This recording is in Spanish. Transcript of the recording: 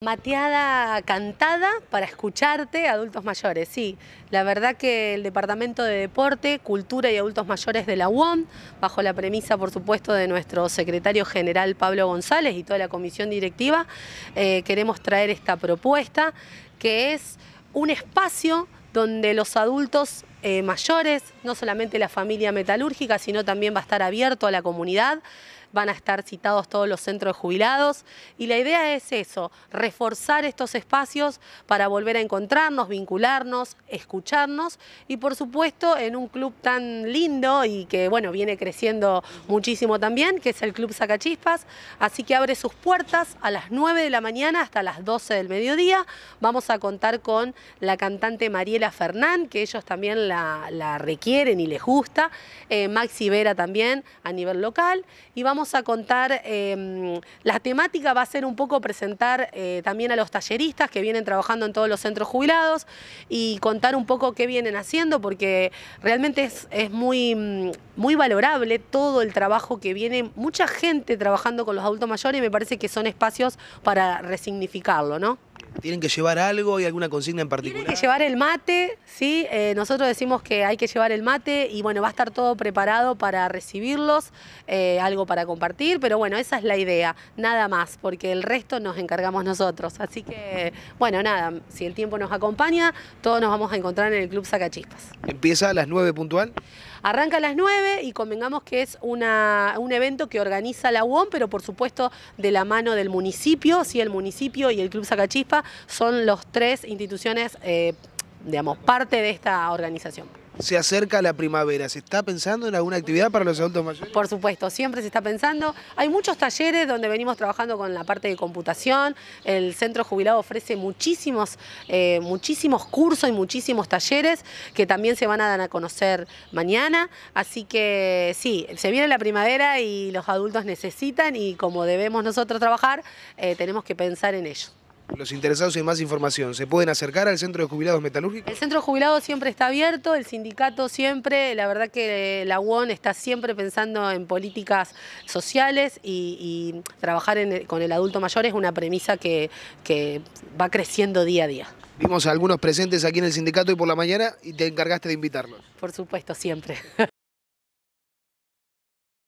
Mateada cantada para escucharte, adultos mayores, sí. La verdad que el Departamento de Deporte, Cultura y Adultos Mayores de la UOM, bajo la premisa, por supuesto, de nuestro secretario general Pablo González y toda la comisión directiva, eh, queremos traer esta propuesta, que es un espacio donde los adultos eh, mayores, no solamente la familia metalúrgica, sino también va a estar abierto a la comunidad, van a estar citados todos los centros de jubilados y la idea es eso, reforzar estos espacios para volver a encontrarnos, vincularnos, escucharnos y por supuesto en un club tan lindo y que bueno, viene creciendo muchísimo también, que es el Club Sacachispas, así que abre sus puertas a las 9 de la mañana hasta las 12 del mediodía. Vamos a contar con la cantante Mariela Fernán, que ellos también la, requieren y les gusta, eh, Maxi Vera también a nivel local y vamos vamos a contar, em, la temática va a ser un poco presentar eh, también a los talleristas que vienen trabajando en todos los centros jubilados y contar un poco qué vienen haciendo, porque realmente es, muy, mm, muy valorable todo el trabajo que viene, mucha gente trabajando con los adultos mayores y me parece que son espacios para resignificarlo, ¿no? tienen que llevar algo y alguna consigna en particular. Tienen que llevar el mate, ¿sí? Eh, nosotros decimos que hay que llevar el mate y bueno, va a estar todo preparado para recibirlos, eh, algo para compartir, pero bueno, esa es la idea, nada más, porque el resto nos encargamos nosotros. Así que, bueno, nada, si el tiempo nos acompaña, todos nos vamos a encontrar en el Club Sacachispas. ¿Empieza a las 9 puntual? Arranca a las 9 y convengamos que es una, un evento que organiza la UOM, pero por supuesto de la mano del municipio, sí, el municipio y el Club Sacachispas, son los tres instituciones, eh, digamos, parte de esta organización se acerca la primavera. ¿Se está pensando en alguna actividad para los adultos mayores? Por supuesto, siempre se está pensando. Hay muchos talleres donde venimos trabajando con la parte de computación. El Centro Jubilado ofrece muchísimos, eh, muchísimos cursos y muchísimos talleres que también se van a dar a conocer mañana. Así que sí, se viene la primavera y los adultos necesitan y como debemos nosotros trabajar, eh, tenemos que pensar en ello los interesados en más información, ¿se pueden acercar al Centro de Jubilados Metalúrgicos? El Centro de Jubilados siempre está abierto, el sindicato siempre, la verdad que la UON está siempre pensando en políticas sociales y, trabajar con el adulto mayor es una premisa que, va creciendo día a día. Vimos a algunos presentes aquí en el sindicato y por la mañana y te encargaste de invitarlos. Por supuesto, siempre.